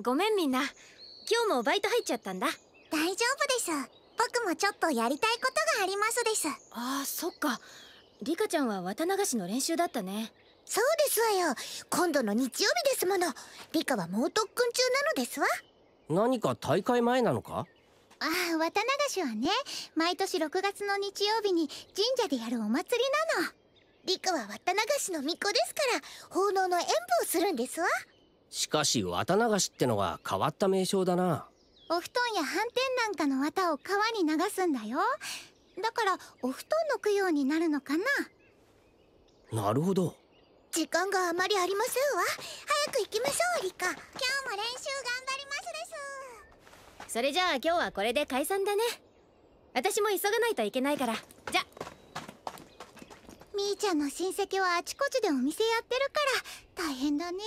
ごめんみんな今日もバイト入っちゃったんだ大丈夫です僕もちょっとやりたいことがありますですああそっかリカちゃんは綿流しの練習だったねそうですわよ今度の日曜日ですものリカは猛特訓中なのですわ何か大会前なのかああ綿流しはね毎年6月の日曜日に神社でやるお祭りなのリカは綿流しの巫女ですから奉納の演舞をするんですわしかし綿流しってのは変わった名称だなお布団や斑点なんかの綿を川に流すんだよだからお布団の供養になるのかななるほど時間があまりありませんわ早く行きましょうリカ今日も練習頑張りますですそれじゃあ今日はこれで解散だね私も急がないといけないからじゃみーちゃんの親戚はあちこちでお店やってるから大変だね